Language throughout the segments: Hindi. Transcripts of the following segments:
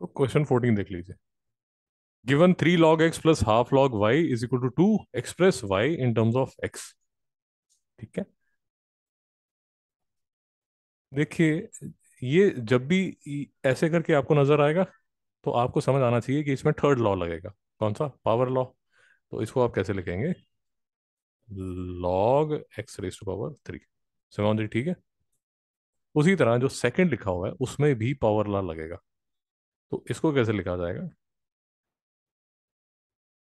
तो क्वेश्चन फोर्टीन देख लीजिए given three log x plus half log y is equal to two express y in terms of x ठीक है देखिए ये जब भी ऐसे करके आपको नजर आएगा तो आपको समझ आना चाहिए कि इसमें थर्ड लॉ लगेगा कौन सा पावर लॉ तो इसको आप कैसे लिखेंगे log x raise to power three समझ जी ठीक है उसी तरह जो सेकंड लिखा हुआ है उसमें भी पावर लॉ लगेगा तो इसको कैसे लिखा जाएगा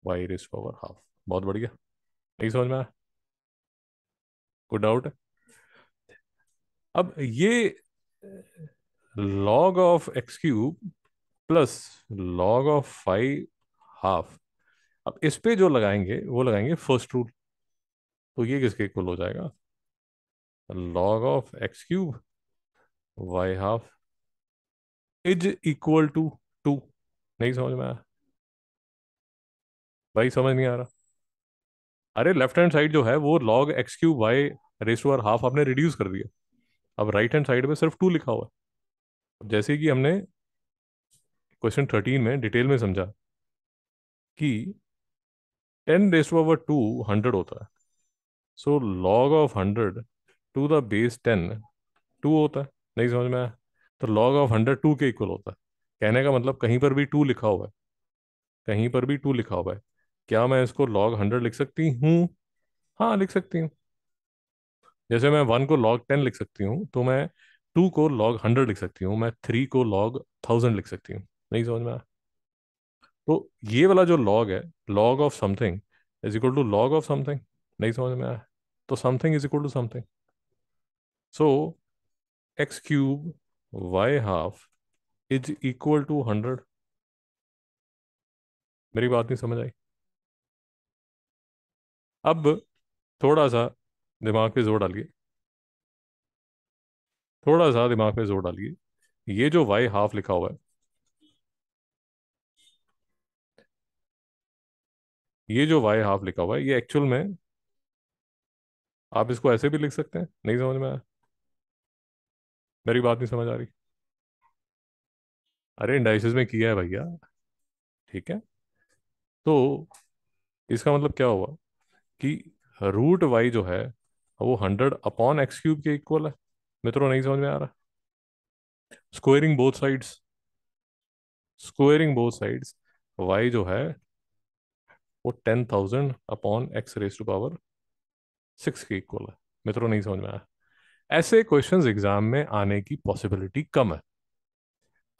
वाई रेस पावर हाफ बहुत बढ़िया नहीं समझ में आया कोई डाउट है अब ये log of x cube plus log of five half अब इस पे जो लगाएंगे वो लगाएंगे फर्स्ट रूल तो ये किसके इक्वल हो जाएगा log of x cube y half is equal to two नहीं समझ में आया भाई समझ नहीं आ रहा अरे लेफ्ट हैंड साइड जो है वो log x cube y raise to half आपने रिड्यूस कर दिया अब राइट हैंड साइड में सिर्फ टू लिखा हुआ है जैसे कि हमने क्वेश्चन थर्टीन में डिटेल में समझा कि ten raise to power two hundred होता है so log of hundred to the base ten two होता है नहीं समझ में आया तो लॉग ऑफ हंड्रेड टू के इक्वल होता है कहने का मतलब कहीं पर भी टू लिखा हुआ है कहीं पर भी टू लिखा हुआ है क्या मैं इसको लॉग हंड्रेड लिख सकती हूँ हाँ लिख सकती हूँ जैसे मैं वन को लॉग टेन लिख सकती हूँ तो मैं टू को लॉग हंड्रेड लिख सकती हूँ मैं थ्री को लॉग थाउजेंड लिख सकती हूँ नहीं समझ में आया तो ये वाला जो लॉग है log of something is equal to log of something नहीं समझ में आया तो something is equal to something so x cube y half is equal to hundred मेरी बात नहीं समझ आई अब थोड़ा सा दिमाग पे जोर डालिए थोड़ा सा दिमाग पे जोर डालिए ये जो वाई हाफ लिखा हुआ है ये जो वाई हाफ लिखा हुआ है ये एक्चुअल में आप इसको ऐसे भी लिख सकते हैं नहीं समझ में आया मेरी बात नहीं समझ आ रही अरे इंडाइसिस में किया है भैया ठीक है तो इसका मतलब क्या हुआ कि रूट वाई जो है वो हंड्रेड अपॉन एक्स क्यूब के इक्वल है मित्रों नहीं समझ में आ रहा squaring both sides squaring both sides y जो है वो ten thousand upon x raise to power six के इक्वल है मित्रों नहीं समझ में आया ऐसे क्वेश्चंस एग्जाम में आने की पॉसिबिलिटी कम है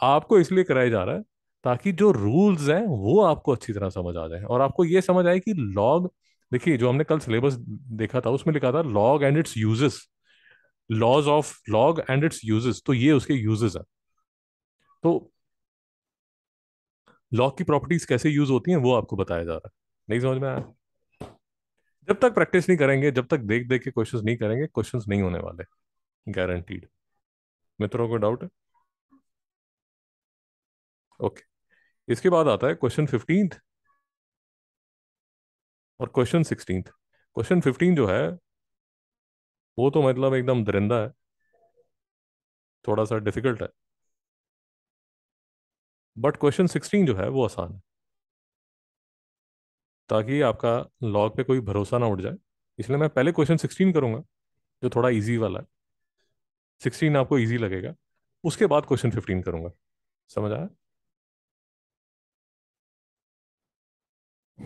आपको इसलिए कराया जा रहा है ताकि जो रूल्स हैं वो आपको अच्छी तरह समझ आ जाए और आपको ये समझ आए कि लॉग देखिए जो हमने कल सिलेबस देखा था उसमें लिखा था log and its uses laws of log and its uses तो ये उसके यूजेस हैं तो लॉग की प्रॉपर्टीज कैसे यूज होती हैं वो आपको बताया जा रहा है नहीं समझ में आया जब तक प्रैक्टिस नहीं करेंगे जब तक देख देख के क्वेश्चंस नहीं करेंगे क्वेश्चंस नहीं होने वाले गारंटीड मित्रों को डाउट है ओके इसके बाद आता है क्वेश्चन फिफ्टीन और क्वेश्चन सिक्सटीन क्वेश्चन फिफ्टीन जो है वो तो मतलब एकदम दरिंदा है थोड़ा सा डिफिकल्ट है बट क्वेश्चन सिक्सटीन जो है वो आसान है ताकि आपका लॉग पे कोई भरोसा ना उठ जाए इसलिए मैं पहले क्वेश्चन सिक्सटीन करूंगा जो थोड़ा इजी वाला है सिक्सटीन आपको ईजी लगेगा उसके बाद क्वेश्चन फिफ्टीन करूंगा समझ आया